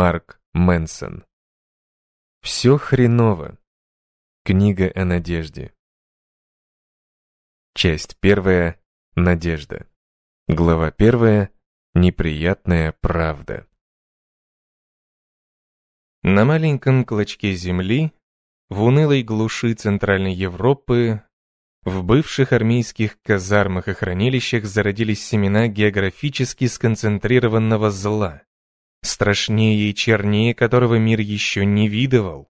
Марк Мэнсон. «Все хреново». Книга о надежде. Часть первая. Надежда. Глава первая. Неприятная правда. На маленьком клочке земли, в унылой глуши Центральной Европы, в бывших армейских казармах и хранилищах зародились семена географически сконцентрированного зла, страшнее и чернее которого мир еще не видывал.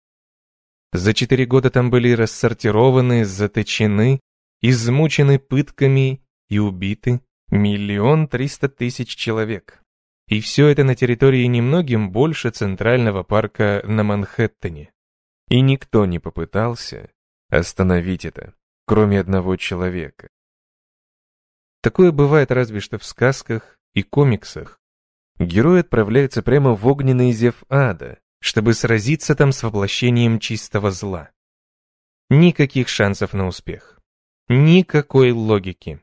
За четыре года там были рассортированы, заточены, измучены пытками и убиты миллион триста тысяч человек. И все это на территории немногим больше центрального парка на Манхэттене. И никто не попытался остановить это, кроме одного человека. Такое бывает разве что в сказках и комиксах. Герой отправляется прямо в огненный зев ада, чтобы сразиться там с воплощением чистого зла. Никаких шансов на успех. Никакой логики.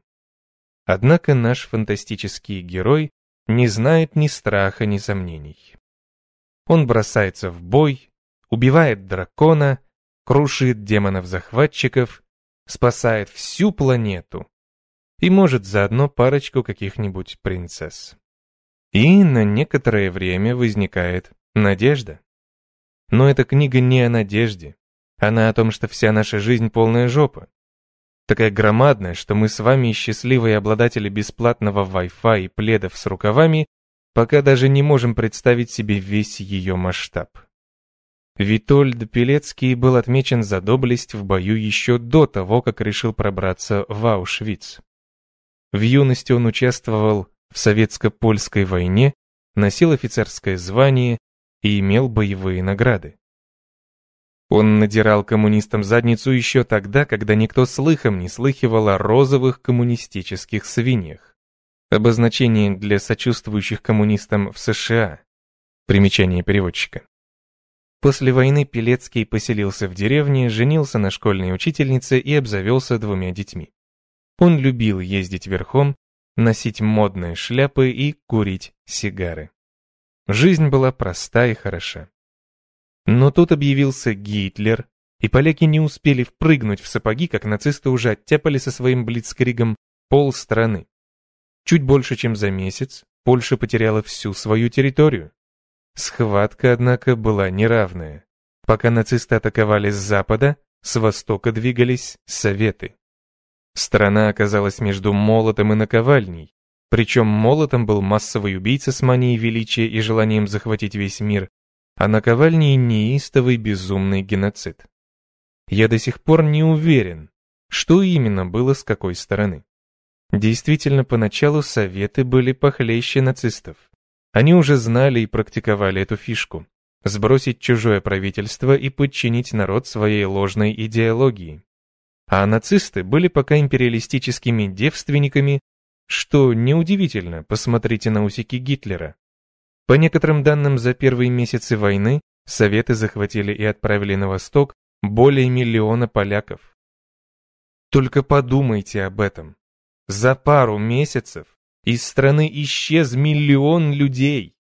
Однако наш фантастический герой не знает ни страха, ни сомнений. Он бросается в бой, убивает дракона, крушит демонов-захватчиков, спасает всю планету и может заодно парочку каких-нибудь принцесс. И на некоторое время возникает надежда. Но эта книга не о надежде. Она о том, что вся наша жизнь полная жопа. Такая громадная, что мы с вами, счастливые обладатели бесплатного Wi-Fi и пледов с рукавами, пока даже не можем представить себе весь ее масштаб. Витольд Пелецкий был отмечен за доблесть в бою еще до того, как решил пробраться в Аушвиц. В юности он участвовал в советско-польской войне носил офицерское звание и имел боевые награды. Он надирал коммунистам задницу еще тогда, когда никто слыхом не слыхивал о розовых коммунистических свиньях. Обозначение для сочувствующих коммунистам в США. Примечание переводчика. После войны Пелецкий поселился в деревне, женился на школьной учительнице и обзавелся двумя детьми. Он любил ездить верхом, носить модные шляпы и курить сигары. Жизнь была проста и хороша. Но тут объявился Гитлер, и поляки не успели впрыгнуть в сапоги, как нацисты уже оттяпали со своим блицкригом пол страны. Чуть больше, чем за месяц, Польша потеряла всю свою территорию. Схватка, однако, была неравная. Пока нацисты атаковали с запада, с востока двигались советы. Страна оказалась между молотом и наковальней. Причем молотом был массовый убийца с манией величия и желанием захватить весь мир, а наковальней неистовый безумный геноцид. Я до сих пор не уверен, что именно было с какой стороны. Действительно, поначалу советы были похлеще нацистов. Они уже знали и практиковали эту фишку – сбросить чужое правительство и подчинить народ своей ложной идеологии а нацисты были пока империалистическими девственниками, что неудивительно, посмотрите на усики Гитлера. По некоторым данным, за первые месяцы войны Советы захватили и отправили на восток более миллиона поляков. Только подумайте об этом. За пару месяцев из страны исчез миллион людей.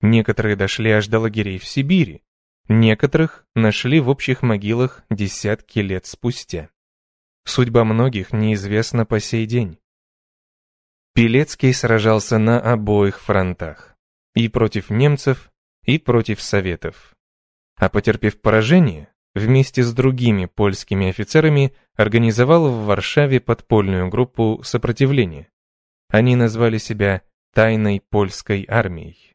Некоторые дошли аж до лагерей в Сибири, некоторых нашли в общих могилах десятки лет спустя. Судьба многих неизвестна по сей день. Пелецкий сражался на обоих фронтах. И против немцев, и против советов. А потерпев поражение, вместе с другими польскими офицерами организовал в Варшаве подпольную группу сопротивления. Они назвали себя «Тайной польской армией».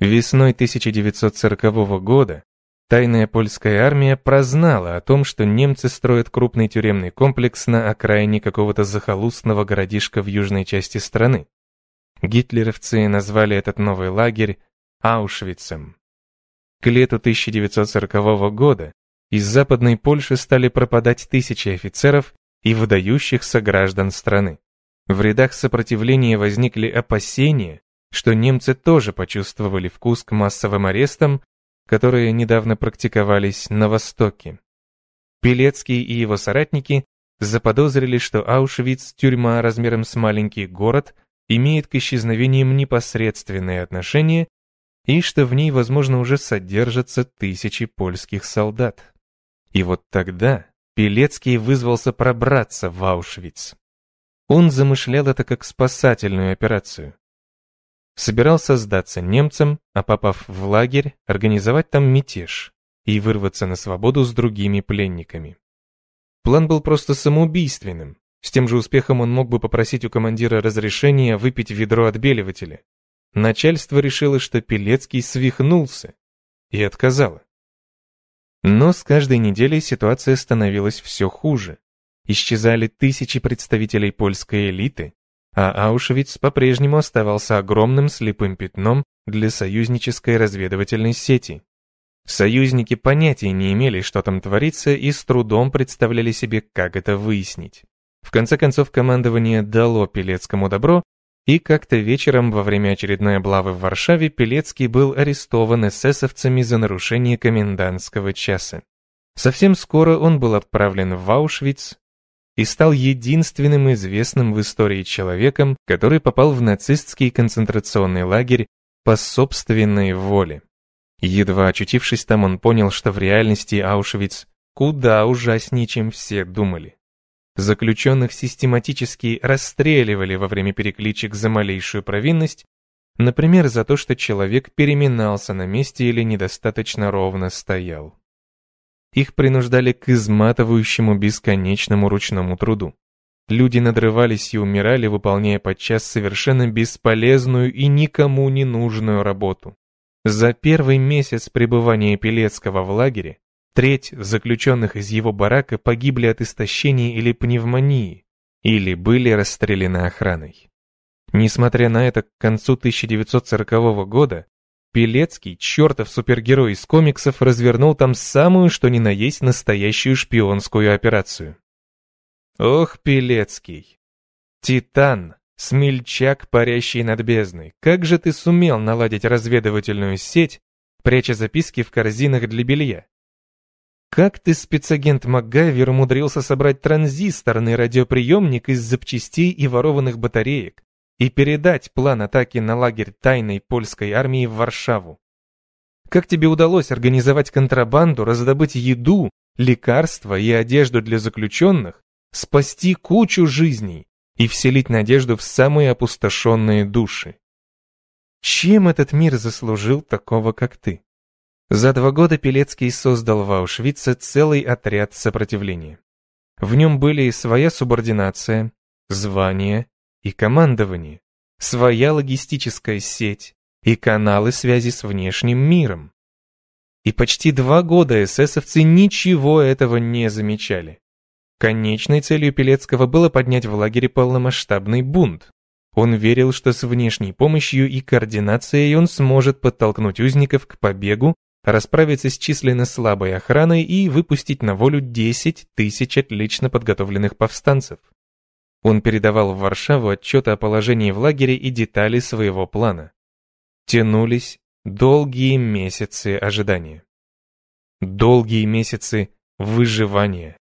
Весной 1940 года Тайная польская армия прознала о том, что немцы строят крупный тюремный комплекс на окраине какого-то захолустного городишка в южной части страны. Гитлеровцы назвали этот новый лагерь Аушвицем. К лету 1940 года из Западной Польши стали пропадать тысячи офицеров и выдающихся граждан страны. В рядах сопротивления возникли опасения, что немцы тоже почувствовали вкус к массовым арестам которые недавно практиковались на Востоке. Пелецкий и его соратники заподозрили, что Аушвиц, тюрьма размером с маленький город, имеет к исчезновениям непосредственное отношение и что в ней, возможно, уже содержатся тысячи польских солдат. И вот тогда Пелецкий вызвался пробраться в Аушвиц. Он замышлял это как спасательную операцию. Собирался сдаться немцам, а попав в лагерь, организовать там мятеж и вырваться на свободу с другими пленниками. План был просто самоубийственным. С тем же успехом он мог бы попросить у командира разрешения выпить ведро отбеливателя. Начальство решило, что Пелецкий свихнулся и отказало. Но с каждой неделей ситуация становилась все хуже. Исчезали тысячи представителей польской элиты, а Аушвиц по-прежнему оставался огромным слепым пятном для союзнической разведывательной сети. Союзники понятия не имели, что там творится, и с трудом представляли себе, как это выяснить. В конце концов, командование дало Пелецкому добро, и как-то вечером во время очередной облавы в Варшаве Пелецкий был арестован эсэсовцами за нарушение комендантского часа. Совсем скоро он был отправлен в Аушвиц, и стал единственным известным в истории человеком, который попал в нацистский концентрационный лагерь по собственной воле. Едва очутившись там, он понял, что в реальности Аушвиц куда ужаснее, чем все думали. Заключенных систематически расстреливали во время перекличек за малейшую провинность, например, за то, что человек переминался на месте или недостаточно ровно стоял. Их принуждали к изматывающему бесконечному ручному труду. Люди надрывались и умирали, выполняя подчас совершенно бесполезную и никому не нужную работу. За первый месяц пребывания Пелецкого в лагере треть заключенных из его барака погибли от истощения или пневмонии, или были расстреляны охраной. Несмотря на это, к концу 1940 года Пелецкий, чертов супергерой из комиксов, развернул там самую что ни на есть настоящую шпионскую операцию. Ох, Пелецкий. Титан, смельчак, парящий над бездной, как же ты сумел наладить разведывательную сеть, пряча записки в корзинах для белья? Как ты, спецагент МакГайвер, умудрился собрать транзисторный радиоприемник из запчастей и ворованных батареек, и передать план атаки на лагерь тайной польской армии в Варшаву. Как тебе удалось организовать контрабанду, раздобыть еду, лекарства и одежду для заключенных, спасти кучу жизней и вселить надежду в самые опустошенные души? Чем этот мир заслужил такого, как ты? За два года Пелецкий создал в Аушвице целый отряд сопротивления. В нем были и своя субординация, звание, и командование, своя логистическая сеть и каналы связи с внешним миром. И почти два года эсэсовцы ничего этого не замечали. Конечной целью Пелецкого было поднять в лагере полномасштабный бунт. Он верил, что с внешней помощью и координацией он сможет подтолкнуть узников к побегу, расправиться с численно слабой охраной и выпустить на волю 10 тысяч отлично подготовленных повстанцев. Он передавал в Варшаву отчеты о положении в лагере и детали своего плана. Тянулись долгие месяцы ожидания. Долгие месяцы выживания.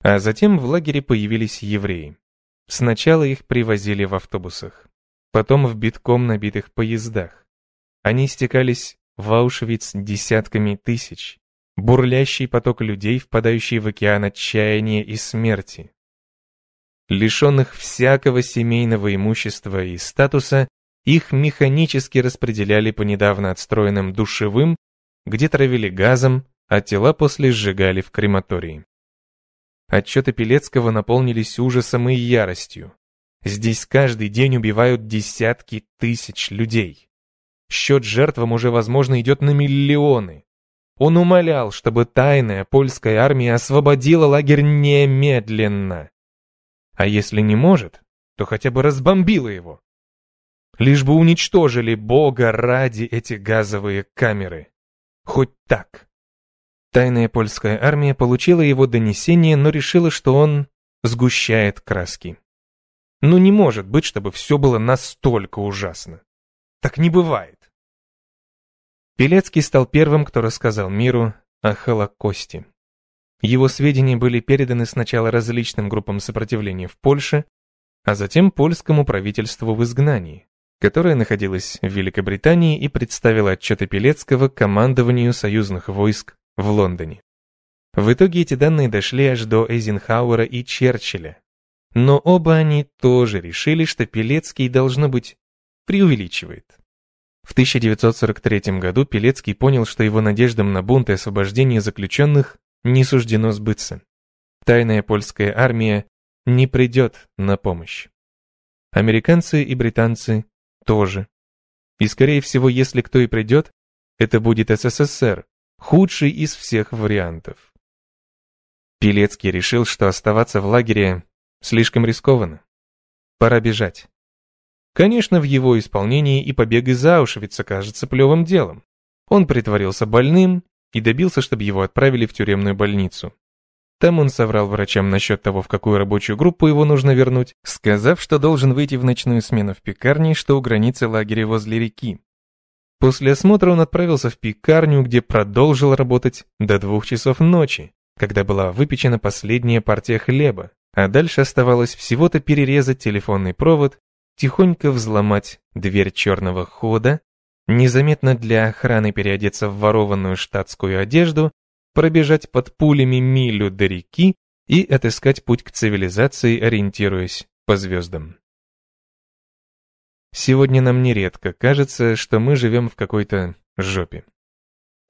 А затем в лагере появились евреи. Сначала их привозили в автобусах, потом в битком набитых поездах. Они стекались в Аушвиц десятками тысяч. Бурлящий поток людей, впадающий в океан отчаяния и смерти лишенных всякого семейного имущества и статуса, их механически распределяли по недавно отстроенным душевым, где травили газом, а тела после сжигали в крематории. Отчеты Пелецкого наполнились ужасом и яростью. Здесь каждый день убивают десятки тысяч людей. Счет жертвам уже, возможно, идет на миллионы. Он умолял, чтобы тайная польская армия освободила лагерь немедленно. А если не может, то хотя бы разбомбила его. Лишь бы уничтожили Бога ради эти газовые камеры. Хоть так. Тайная польская армия получила его донесение, но решила, что он сгущает краски. Ну не может быть, чтобы все было настолько ужасно. Так не бывает. Пелецкий стал первым, кто рассказал миру о Холокосте. Его сведения были переданы сначала различным группам сопротивления в Польше, а затем польскому правительству в изгнании, которое находилось в Великобритании и представило отчеты Пелецкого командованию союзных войск в Лондоне. В итоге эти данные дошли аж до Эйзенхауэра и Черчилля. Но оба они тоже решили, что Пелецкий, должно быть, преувеличивает. В 1943 году Пелецкий понял, что его надеждам на бунт и освобождение заключенных не суждено сбыться. Тайная польская армия не придет на помощь. Американцы и британцы тоже. И скорее всего, если кто и придет, это будет СССР, худший из всех вариантов. Пелецкий решил, что оставаться в лагере слишком рискованно. Пора бежать. Конечно, в его исполнении и побег из Аушвица кажется плевым делом. Он притворился больным, и добился, чтобы его отправили в тюремную больницу. Там он соврал врачам насчет того, в какую рабочую группу его нужно вернуть, сказав, что должен выйти в ночную смену в пекарне, что у границы лагеря возле реки. После осмотра он отправился в пекарню, где продолжил работать до двух часов ночи, когда была выпечена последняя партия хлеба, а дальше оставалось всего-то перерезать телефонный провод, тихонько взломать дверь черного хода незаметно для охраны переодеться в ворованную штатскую одежду, пробежать под пулями милю до реки и отыскать путь к цивилизации, ориентируясь по звездам. Сегодня нам нередко кажется, что мы живем в какой-то жопе.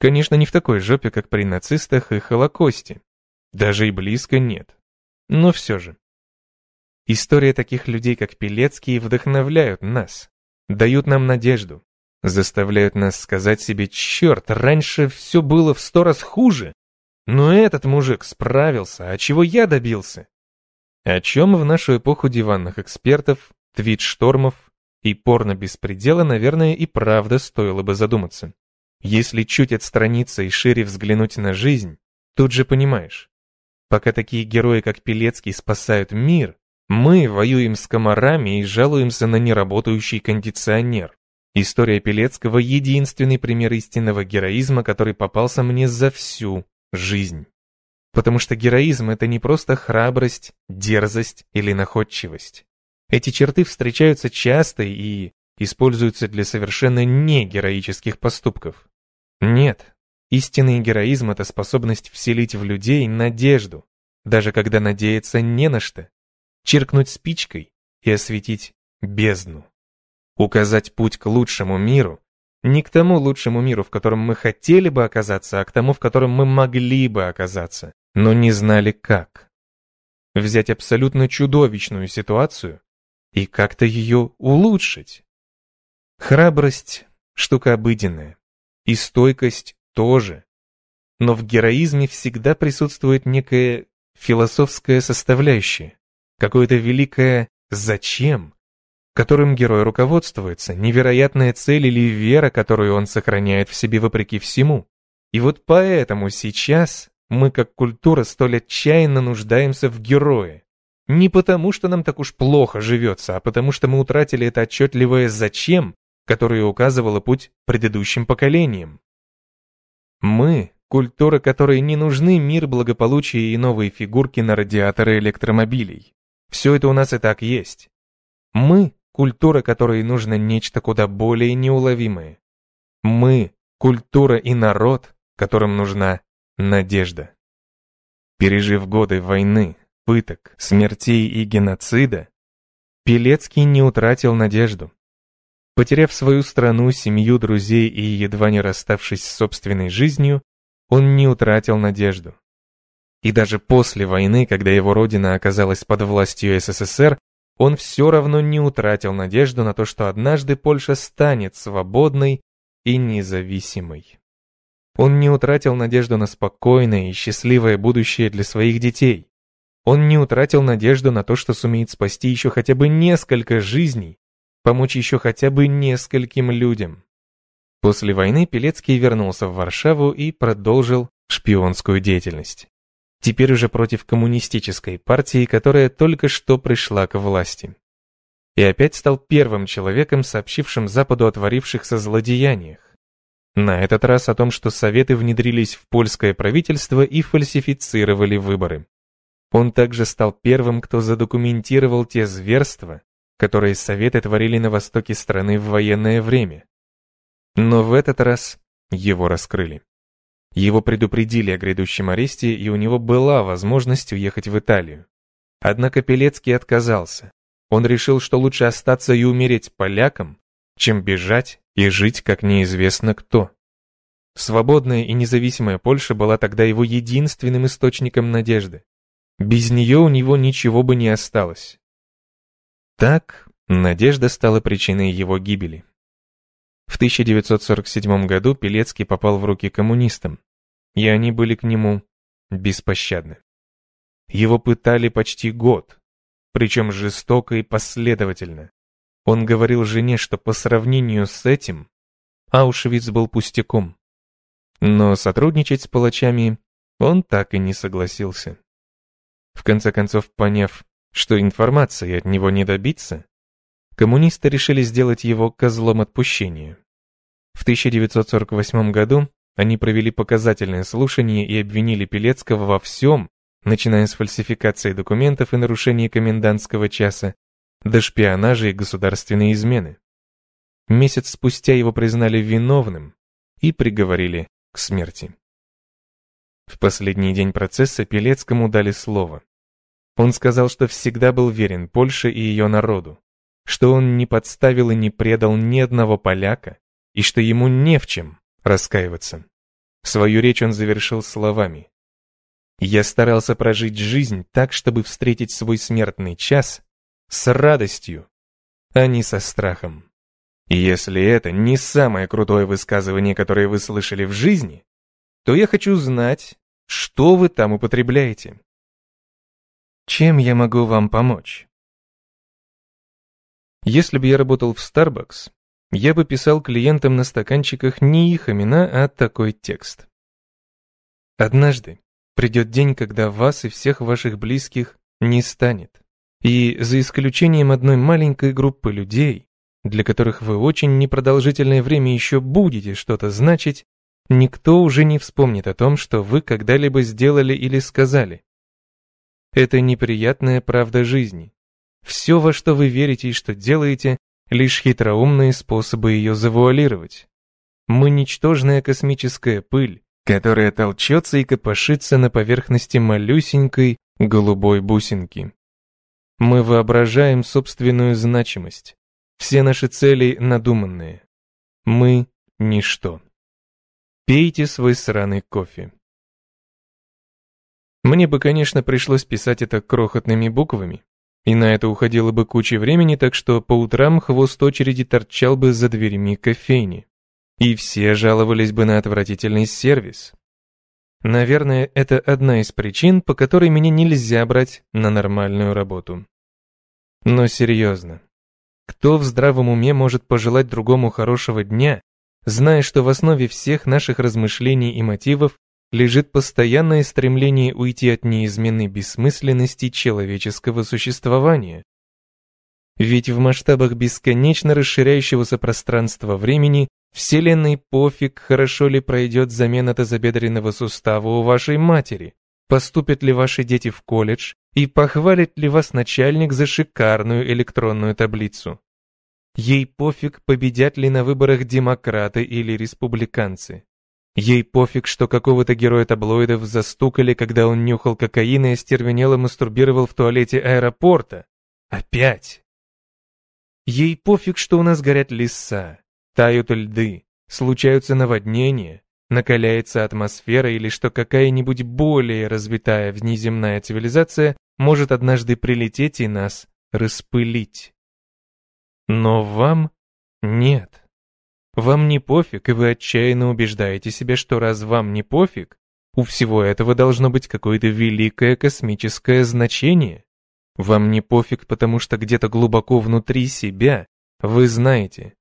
Конечно, не в такой жопе, как при нацистах и Холокосте. Даже и близко нет. Но все же. История таких людей, как Пелецкий, вдохновляют нас, дают нам надежду, Заставляют нас сказать себе, черт, раньше все было в сто раз хуже. Но этот мужик справился, а чего я добился? О чем в нашу эпоху диванных экспертов, твит-штормов и порно-беспредела, наверное, и правда стоило бы задуматься. Если чуть отстраниться и шире взглянуть на жизнь, тут же понимаешь. Пока такие герои, как Пелецкий, спасают мир, мы воюем с комарами и жалуемся на неработающий кондиционер. История Пелецкого — единственный пример истинного героизма, который попался мне за всю жизнь. Потому что героизм — это не просто храбрость, дерзость или находчивость. Эти черты встречаются часто и используются для совершенно не героических поступков. Нет, истинный героизм — это способность вселить в людей надежду, даже когда надеяться не на что, чиркнуть спичкой и осветить бездну указать путь к лучшему миру, не к тому лучшему миру, в котором мы хотели бы оказаться, а к тому, в котором мы могли бы оказаться, но не знали как. Взять абсолютно чудовищную ситуацию и как-то ее улучшить. Храбрость – штука обыденная, и стойкость тоже. Но в героизме всегда присутствует некая философская составляющая, какое-то великое «зачем», которым герой руководствуется, невероятная цель или вера, которую он сохраняет в себе вопреки всему. И вот поэтому сейчас мы как культура столь отчаянно нуждаемся в герое. Не потому, что нам так уж плохо живется, а потому, что мы утратили это отчетливое «зачем», которое указывало путь предыдущим поколениям. Мы – культура, которой не нужны мир благополучия и новые фигурки на радиаторы электромобилей. Все это у нас и так есть. Мы культура которой нужно нечто куда более неуловимое. Мы – культура и народ, которым нужна надежда. Пережив годы войны, пыток, смертей и геноцида, Пелецкий не утратил надежду. Потеряв свою страну, семью, друзей и едва не расставшись с собственной жизнью, он не утратил надежду. И даже после войны, когда его родина оказалась под властью СССР, он все равно не утратил надежду на то, что однажды Польша станет свободной и независимой. Он не утратил надежду на спокойное и счастливое будущее для своих детей. Он не утратил надежду на то, что сумеет спасти еще хотя бы несколько жизней, помочь еще хотя бы нескольким людям. После войны Пелецкий вернулся в Варшаву и продолжил шпионскую деятельность теперь уже против коммунистической партии, которая только что пришла к власти. И опять стал первым человеком, сообщившим Западу о творившихся злодеяниях. На этот раз о том, что Советы внедрились в польское правительство и фальсифицировали выборы. Он также стал первым, кто задокументировал те зверства, которые Советы творили на востоке страны в военное время. Но в этот раз его раскрыли. Его предупредили о грядущем аресте, и у него была возможность уехать в Италию. Однако Пелецкий отказался. Он решил, что лучше остаться и умереть полякам, чем бежать и жить как неизвестно кто. Свободная и независимая Польша была тогда его единственным источником надежды. Без нее у него ничего бы не осталось. Так надежда стала причиной его гибели. В 1947 году Пелецкий попал в руки коммунистам и они были к нему беспощадны. Его пытали почти год, причем жестоко и последовательно. Он говорил жене, что по сравнению с этим Аушвиц был пустяком. Но сотрудничать с палачами он так и не согласился. В конце концов, поняв, что информации от него не добиться, коммунисты решили сделать его козлом отпущения. В 1948 году они провели показательное слушание и обвинили Пелецкого во всем, начиная с фальсификации документов и нарушения комендантского часа, до шпионажа и государственной измены. Месяц спустя его признали виновным и приговорили к смерти. В последний день процесса Пелецкому дали слово. Он сказал, что всегда был верен Польше и ее народу, что он не подставил и не предал ни одного поляка, и что ему не в чем раскаиваться. Свою речь он завершил словами. «Я старался прожить жизнь так, чтобы встретить свой смертный час с радостью, а не со страхом. Если это не самое крутое высказывание, которое вы слышали в жизни, то я хочу знать, что вы там употребляете. Чем я могу вам помочь? Если бы я работал в Starbucks, я бы писал клиентам на стаканчиках не их имена, а такой текст. Однажды придет день, когда вас и всех ваших близких не станет. И за исключением одной маленькой группы людей, для которых вы очень непродолжительное время еще будете что-то значить, никто уже не вспомнит о том, что вы когда-либо сделали или сказали. Это неприятная правда жизни. Все, во что вы верите и что делаете, лишь хитроумные способы ее завуалировать. Мы ничтожная космическая пыль, которая толчется и копошится на поверхности малюсенькой голубой бусинки. Мы воображаем собственную значимость. Все наши цели надуманные. Мы — ничто. Пейте свой сраный кофе. Мне бы, конечно, пришлось писать это крохотными буквами, и на это уходило бы куча времени, так что по утрам хвост очереди торчал бы за дверьми кофейни. И все жаловались бы на отвратительный сервис. Наверное, это одна из причин, по которой меня нельзя брать на нормальную работу. Но серьезно, кто в здравом уме может пожелать другому хорошего дня, зная, что в основе всех наших размышлений и мотивов лежит постоянное стремление уйти от неизменной бессмысленности человеческого существования. Ведь в масштабах бесконечно расширяющегося пространства времени Вселенной пофиг, хорошо ли пройдет замена тазобедренного сустава у вашей матери, поступят ли ваши дети в колледж и похвалит ли вас начальник за шикарную электронную таблицу. Ей пофиг, победят ли на выборах демократы или республиканцы. Ей пофиг, что какого-то героя таблоидов застукали, когда он нюхал кокаин и остервенело мастурбировал в туалете аэропорта. Опять. Ей пофиг, что у нас горят леса, тают льды, случаются наводнения, накаляется атмосфера или что какая-нибудь более развитая внеземная цивилизация может однажды прилететь и нас распылить. Но вам нет. Вам не пофиг, и вы отчаянно убеждаете себя, что раз вам не пофиг, у всего этого должно быть какое-то великое космическое значение. Вам не пофиг, потому что где-то глубоко внутри себя вы знаете.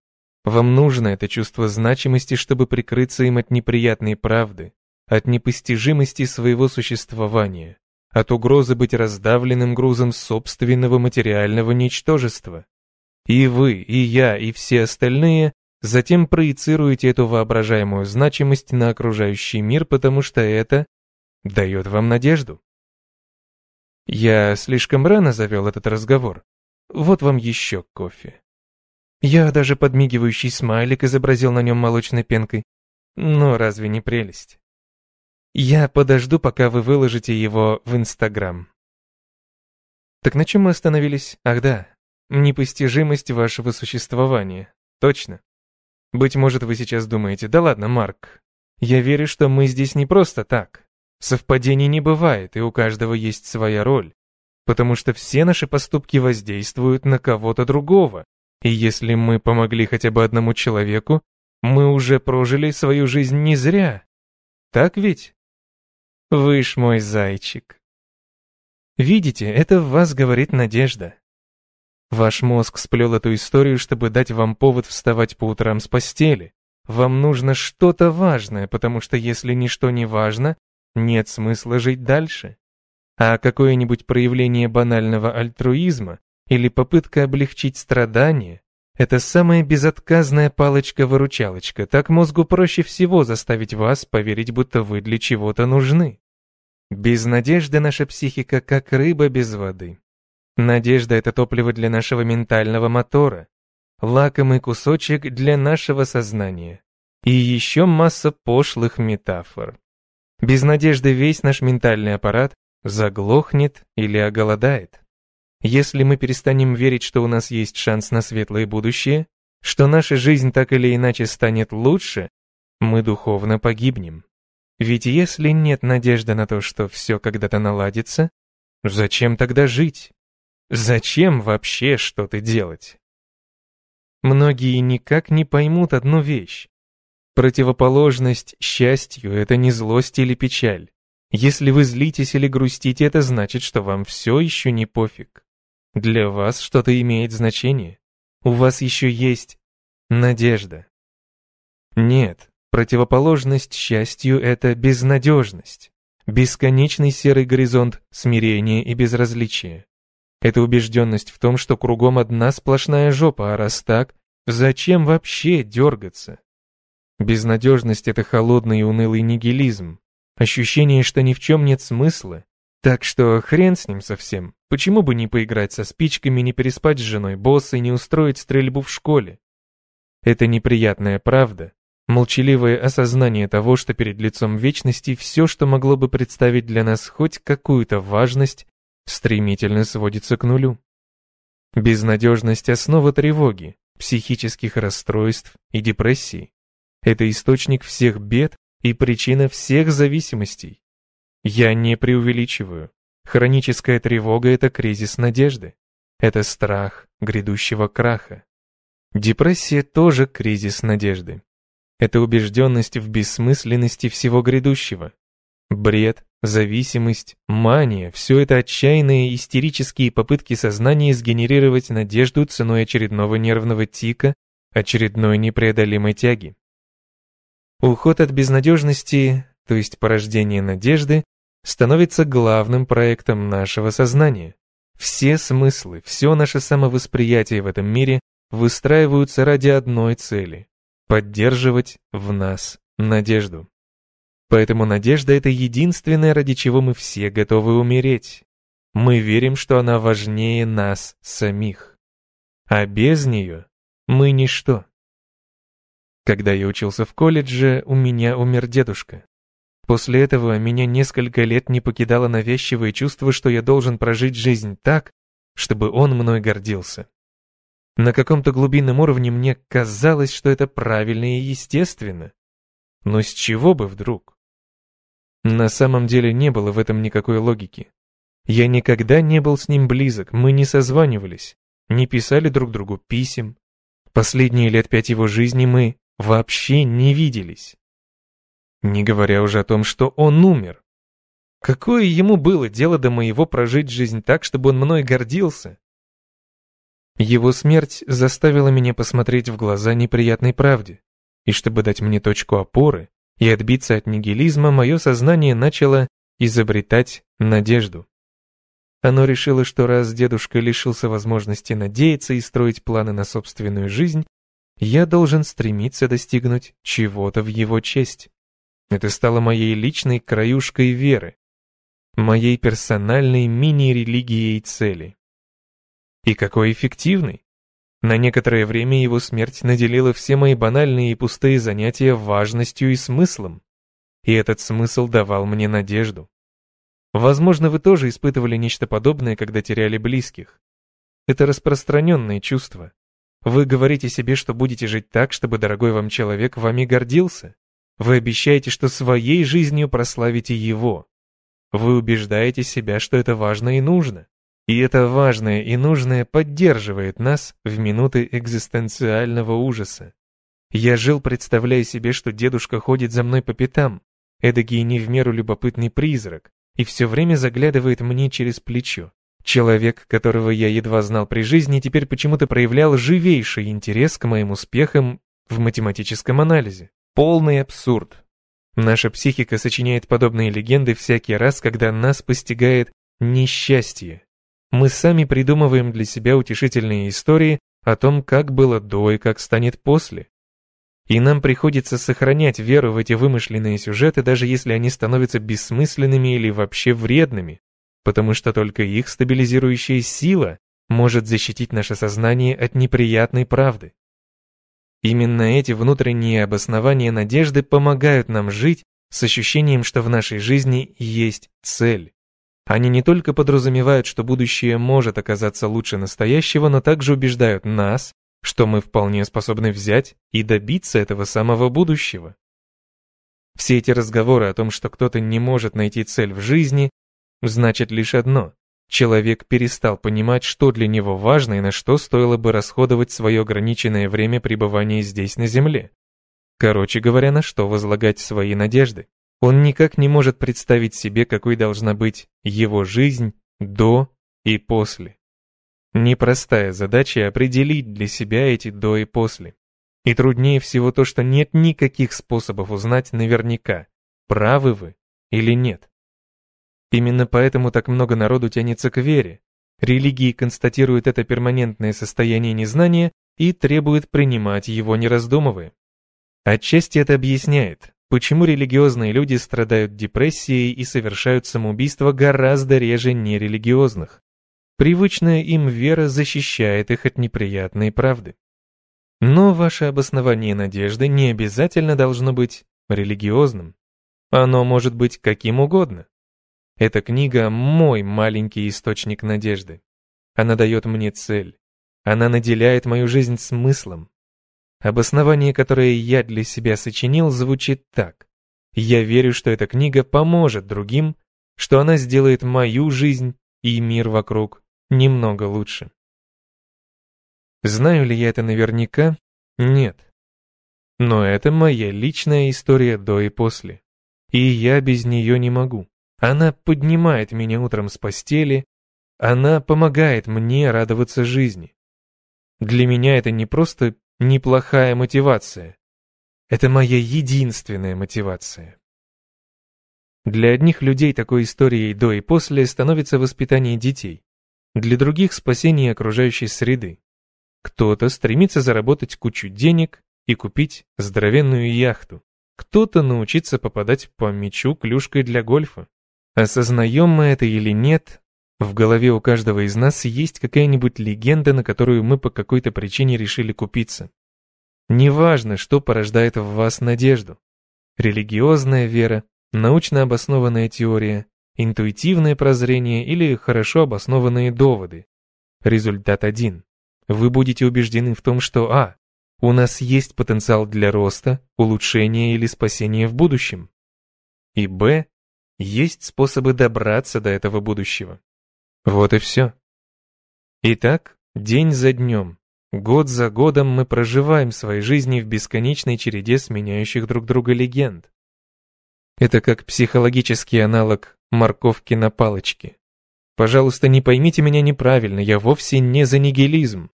Вам нужно это чувство значимости, чтобы прикрыться им от неприятной правды, от непостижимости своего существования, от угрозы быть раздавленным грузом собственного материального ничтожества. И вы, и я, и все остальные Затем проецируете эту воображаемую значимость на окружающий мир, потому что это дает вам надежду. Я слишком рано завел этот разговор. Вот вам еще кофе. Я даже подмигивающий смайлик изобразил на нем молочной пенкой. Но разве не прелесть? Я подожду, пока вы выложите его в Инстаграм. Так на чем мы остановились? Ах да, непостижимость вашего существования. Точно. Быть может, вы сейчас думаете, да ладно, Марк. Я верю, что мы здесь не просто так. Совпадений не бывает, и у каждого есть своя роль. Потому что все наши поступки воздействуют на кого-то другого. И если мы помогли хотя бы одному человеку, мы уже прожили свою жизнь не зря. Так ведь? Вы ж мой зайчик. Видите, это в вас говорит надежда. Ваш мозг сплел эту историю, чтобы дать вам повод вставать по утрам с постели. Вам нужно что-то важное, потому что если ничто не важно, нет смысла жить дальше. А какое-нибудь проявление банального альтруизма или попытка облегчить страдания – это самая безотказная палочка-выручалочка, так мозгу проще всего заставить вас поверить, будто вы для чего-то нужны. Без надежды наша психика как рыба без воды. Надежда — это топливо для нашего ментального мотора, лакомый кусочек для нашего сознания. И еще масса пошлых метафор. Без надежды весь наш ментальный аппарат заглохнет или оголодает. Если мы перестанем верить, что у нас есть шанс на светлое будущее, что наша жизнь так или иначе станет лучше, мы духовно погибнем. Ведь если нет надежды на то, что все когда-то наладится, зачем тогда жить? Зачем вообще что-то делать? Многие никак не поймут одну вещь. Противоположность счастью — это не злость или печаль. Если вы злитесь или грустите, это значит, что вам все еще не пофиг. Для вас что-то имеет значение. У вас еще есть надежда. Нет, противоположность счастью — это безнадежность, бесконечный серый горизонт смирения и безразличия. Это убежденность в том, что кругом одна сплошная жопа, а раз так, зачем вообще дергаться? Безнадежность — это холодный и унылый нигилизм. Ощущение, что ни в чем нет смысла. Так что хрен с ним совсем. Почему бы не поиграть со спичками, не переспать с женой босса и не устроить стрельбу в школе? Это неприятная правда. Молчаливое осознание того, что перед лицом вечности все, что могло бы представить для нас хоть какую-то важность, стремительно сводится к нулю. Безнадежность – основа тревоги, психических расстройств и депрессий. Это источник всех бед и причина всех зависимостей. Я не преувеличиваю. Хроническая тревога – это кризис надежды. Это страх грядущего краха. Депрессия тоже кризис надежды. Это убежденность в бессмысленности всего грядущего. Бред Зависимость, мания – все это отчаянные истерические попытки сознания сгенерировать надежду ценой очередного нервного тика, очередной непреодолимой тяги. Уход от безнадежности, то есть порождение надежды, становится главным проектом нашего сознания. Все смыслы, все наше самовосприятие в этом мире выстраиваются ради одной цели – поддерживать в нас надежду. Поэтому надежда — это единственное, ради чего мы все готовы умереть. Мы верим, что она важнее нас самих. А без нее мы ничто. Когда я учился в колледже, у меня умер дедушка. После этого меня несколько лет не покидало навязчивое чувство, что я должен прожить жизнь так, чтобы он мной гордился. На каком-то глубинном уровне мне казалось, что это правильно и естественно. Но с чего бы вдруг? На самом деле не было в этом никакой логики. Я никогда не был с ним близок, мы не созванивались, не писали друг другу писем. Последние лет пять его жизни мы вообще не виделись. Не говоря уже о том, что он умер. Какое ему было дело до моего прожить жизнь так, чтобы он мной гордился? Его смерть заставила меня посмотреть в глаза неприятной правде, и чтобы дать мне точку опоры, и отбиться от нигилизма мое сознание начало изобретать надежду. Оно решило, что раз дедушка лишился возможности надеяться и строить планы на собственную жизнь, я должен стремиться достигнуть чего-то в его честь. Это стало моей личной краюшкой веры, моей персональной мини-религией цели. И какой эффективный! На некоторое время его смерть наделила все мои банальные и пустые занятия важностью и смыслом. И этот смысл давал мне надежду. Возможно, вы тоже испытывали нечто подобное, когда теряли близких. Это распространенное чувство. Вы говорите себе, что будете жить так, чтобы дорогой вам человек вами гордился. Вы обещаете, что своей жизнью прославите его. Вы убеждаете себя, что это важно и нужно. И это важное и нужное поддерживает нас в минуты экзистенциального ужаса. Я жил, представляя себе, что дедушка ходит за мной по пятам, эдакий не в меру любопытный призрак, и все время заглядывает мне через плечо. Человек, которого я едва знал при жизни, теперь почему-то проявлял живейший интерес к моим успехам в математическом анализе. Полный абсурд. Наша психика сочиняет подобные легенды всякий раз, когда нас постигает несчастье. Мы сами придумываем для себя утешительные истории о том, как было до и как станет после. И нам приходится сохранять веру в эти вымышленные сюжеты, даже если они становятся бессмысленными или вообще вредными, потому что только их стабилизирующая сила может защитить наше сознание от неприятной правды. Именно эти внутренние обоснования надежды помогают нам жить с ощущением, что в нашей жизни есть цель. Они не только подразумевают, что будущее может оказаться лучше настоящего, но также убеждают нас, что мы вполне способны взять и добиться этого самого будущего. Все эти разговоры о том, что кто-то не может найти цель в жизни, значит лишь одно. Человек перестал понимать, что для него важно и на что стоило бы расходовать свое ограниченное время пребывания здесь на Земле. Короче говоря, на что возлагать свои надежды. Он никак не может представить себе, какой должна быть его жизнь до и после. Непростая задача определить для себя эти до и после. И труднее всего то, что нет никаких способов узнать наверняка, правы вы или нет. Именно поэтому так много народу тянется к вере. Религии констатируют это перманентное состояние незнания и требуют принимать его не раздумывая. Отчасти это объясняет, Почему религиозные люди страдают депрессией и совершают самоубийство гораздо реже нерелигиозных? Привычная им вера защищает их от неприятной правды. Но ваше обоснование надежды не обязательно должно быть религиозным. Оно может быть каким угодно. Эта книга – мой маленький источник надежды. Она дает мне цель. Она наделяет мою жизнь смыслом. Обоснование, которое я для себя сочинил, звучит так. Я верю, что эта книга поможет другим, что она сделает мою жизнь и мир вокруг немного лучше. Знаю ли я это наверняка? Нет. Но это моя личная история до и после. И я без нее не могу. Она поднимает меня утром с постели, она помогает мне радоваться жизни. Для меня это не просто неплохая мотивация. Это моя единственная мотивация. Для одних людей такой историей до и после становится воспитание детей, для других – спасение окружающей среды. Кто-то стремится заработать кучу денег и купить здоровенную яхту, кто-то научится попадать по мячу клюшкой для гольфа. Осознаем мы это или нет, в голове у каждого из нас есть какая-нибудь легенда, на которую мы по какой-то причине решили купиться. Неважно, что порождает в вас надежду. Религиозная вера, научно обоснованная теория, интуитивное прозрение или хорошо обоснованные доводы. Результат один. Вы будете убеждены в том, что а. У нас есть потенциал для роста, улучшения или спасения в будущем. И б. Есть способы добраться до этого будущего. Вот и все. Итак, день за днем, год за годом мы проживаем свои жизни в бесконечной череде сменяющих друг друга легенд. Это как психологический аналог морковки на палочке. Пожалуйста, не поймите меня неправильно, я вовсе не за нигилизм.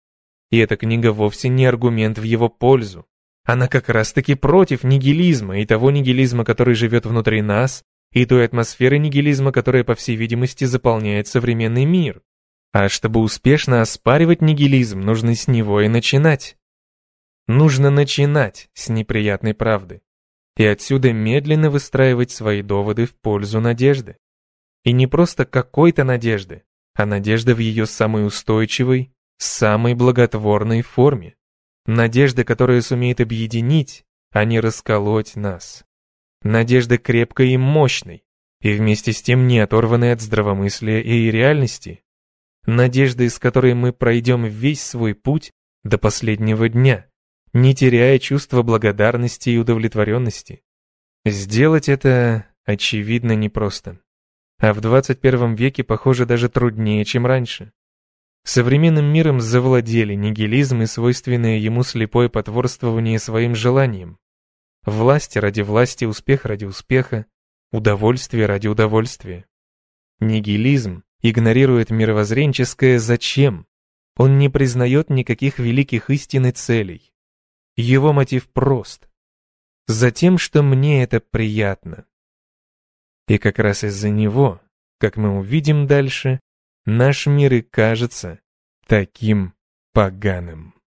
И эта книга вовсе не аргумент в его пользу. Она как раз-таки против нигилизма и того нигилизма, который живет внутри нас и той атмосферы нигилизма, которая, по всей видимости, заполняет современный мир. А чтобы успешно оспаривать нигилизм, нужно с него и начинать. Нужно начинать с неприятной правды. И отсюда медленно выстраивать свои доводы в пользу надежды. И не просто какой-то надежды, а надежды в ее самой устойчивой, самой благотворной форме. надежды, которая сумеет объединить, а не расколоть нас. Надежды крепкой и мощной, и вместе с тем не оторванной от здравомыслия и реальности. Надежды, из которой мы пройдем весь свой путь до последнего дня, не теряя чувства благодарности и удовлетворенности. Сделать это, очевидно, непросто. А в 21 веке, похоже, даже труднее, чем раньше. Современным миром завладели нигилизм и свойственное ему слепое потворствование своим желаниям. Власть ради власти, успех ради успеха, удовольствие ради удовольствия. Нигилизм игнорирует мировоззренческое «зачем?». Он не признает никаких великих истин и целей. Его мотив прост. Затем, что мне это приятно. И как раз из-за него, как мы увидим дальше, наш мир и кажется таким поганым.